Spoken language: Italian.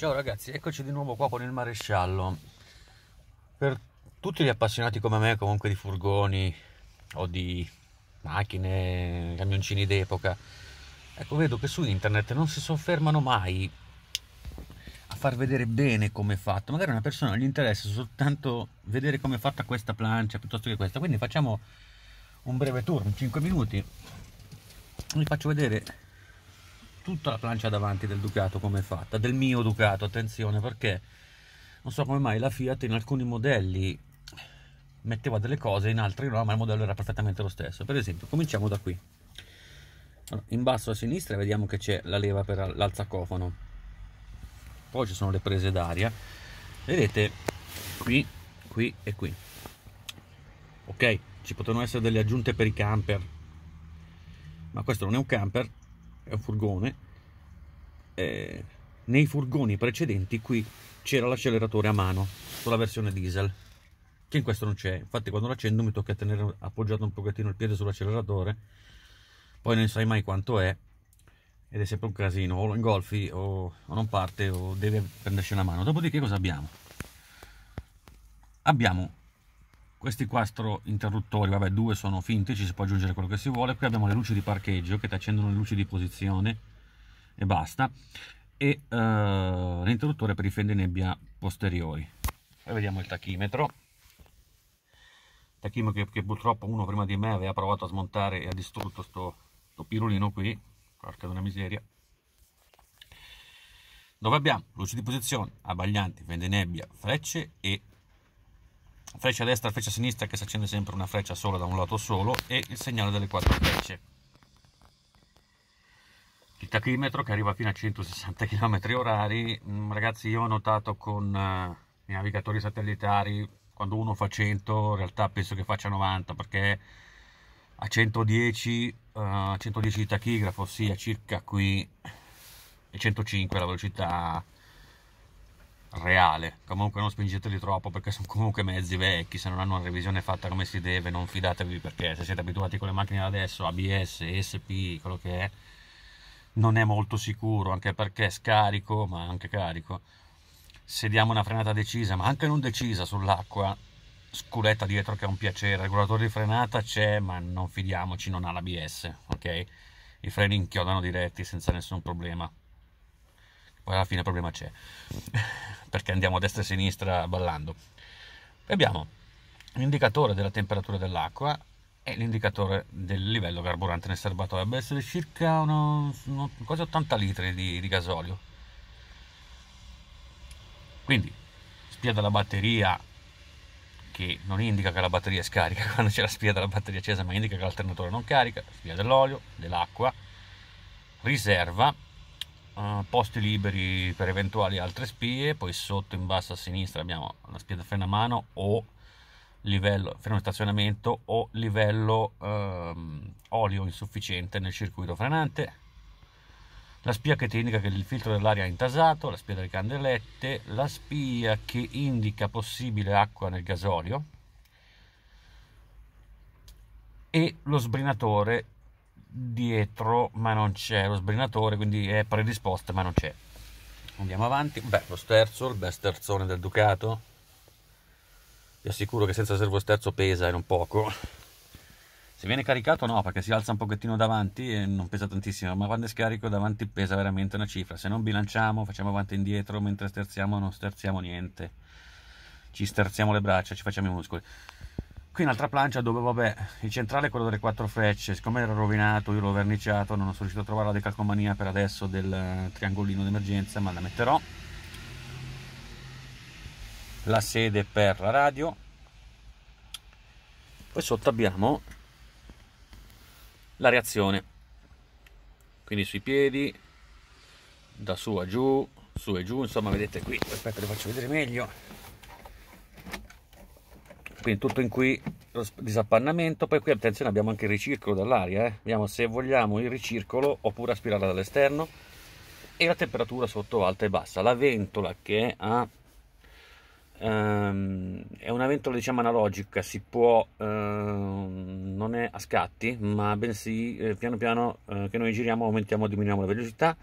Ciao ragazzi, eccoci di nuovo qua con il maresciallo. Per tutti gli appassionati come me comunque di furgoni o di macchine, camioncini d'epoca, ecco vedo che su internet non si soffermano mai a far vedere bene come è fatto. Magari una persona gli interessa soltanto vedere come è fatta questa plancia piuttosto che questa. Quindi facciamo un breve tour, 5 minuti. Vi faccio vedere tutta la plancia davanti del Ducato come è fatta, del mio Ducato, attenzione, perché non so come mai la Fiat in alcuni modelli metteva delle cose, in altri no, ma il modello era perfettamente lo stesso. Per esempio, cominciamo da qui. Allora, in basso a sinistra vediamo che c'è la leva per l'alzacofono, poi ci sono le prese d'aria, vedete qui, qui e qui. Ok, ci potevano essere delle aggiunte per i camper, ma questo non è un camper è un furgone, eh, nei furgoni precedenti qui c'era l'acceleratore a mano sulla versione diesel, che in questo non c'è, infatti quando l'accendo mi tocca tenere appoggiato un pochettino il piede sull'acceleratore, poi non sai mai quanto è ed è sempre un casino, o lo ingolfi o, o non parte o deve prenderci una mano. Dopodiché cosa abbiamo? Abbiamo questi quattro interruttori, vabbè due sono finti, ci si può aggiungere quello che si vuole, qui abbiamo le luci di parcheggio che ti accendono le luci di posizione e basta, e uh, l'interruttore per i fende nebbia posteriori. Poi vediamo il tachimetro, tachimetro che, che, purtroppo uno prima di me aveva provato a smontare e ha distrutto sto, sto pirulino qui, porca una miseria. Dove abbiamo luci di posizione, abbaglianti, fende nebbia, frecce e freccia destra, freccia sinistra che si accende sempre una freccia sola da un lato solo e il segnale delle quattro frecce. Il tachimetro che arriva fino a 160 km h ragazzi io ho notato con eh, i navigatori satellitari quando uno fa 100 in realtà penso che faccia 90 perché a 110, uh, 110 tachigrafo, ossia circa qui, e 105 la velocità reale. Comunque non spingeteli troppo perché sono comunque mezzi vecchi, se non hanno una revisione fatta come si deve non fidatevi perché se siete abituati con le macchine adesso, ABS, SP, quello che è, non è molto sicuro anche perché scarico ma anche carico. Se diamo una frenata decisa ma anche non decisa sull'acqua, sculetta dietro che è un piacere, il regolatore di frenata c'è ma non fidiamoci, non ha l'ABS, ok? I freni inchiodano diretti senza nessun problema poi alla fine il problema c'è, perché andiamo a destra e a sinistra ballando. Abbiamo l'indicatore della temperatura dell'acqua e l'indicatore del livello carburante nel serbatoio, deve essere circa uno, uno, quasi 80 litri di, di gasolio. Quindi spia dalla batteria che non indica che la batteria è scarica quando c'è la spia della batteria accesa ma indica che l'alternatore non carica spia dell'olio dell'acqua riserva eh, posti liberi per eventuali altre spie, poi sotto in basso a sinistra abbiamo la spia da freno a mano o livello freno di stazionamento o livello ehm, olio insufficiente nel circuito frenante, la spia che ti indica che il filtro dell'aria è intasato, la spia delle candelette, la spia che indica possibile acqua nel gasolio e lo sbrinatore dietro ma non c'è lo sbrinatore quindi è predisposta ma non c'è andiamo avanti beh lo sterzo il bel sterzone del Ducato vi assicuro che senza servo sterzo pesa e non poco se viene caricato no perché si alza un pochettino davanti e non pesa tantissimo ma quando è scarico davanti pesa veramente una cifra se non bilanciamo facciamo avanti e indietro mentre sterziamo non sterziamo niente ci sterziamo le braccia ci facciamo i muscoli qui un'altra plancia dove vabbè il centrale è quello delle quattro frecce siccome era rovinato io l'ho verniciato non sono riuscito a trovare la decalcomania per adesso del eh, triangolino d'emergenza ma la metterò la sede per la radio poi sotto abbiamo la reazione quindi sui piedi da su a giù su e giù insomma vedete qui aspetta le faccio vedere meglio quindi tutto in qui disappannamento, poi qui attenzione abbiamo anche il ricircolo dell'aria, eh? vediamo se vogliamo il ricircolo oppure aspirarla dall'esterno e la temperatura sotto alta e bassa, la ventola che ha, ehm, è una ventola diciamo analogica, si può, ehm, non è a scatti ma bensì eh, piano piano eh, che noi giriamo aumentiamo o diminuiamo la velocità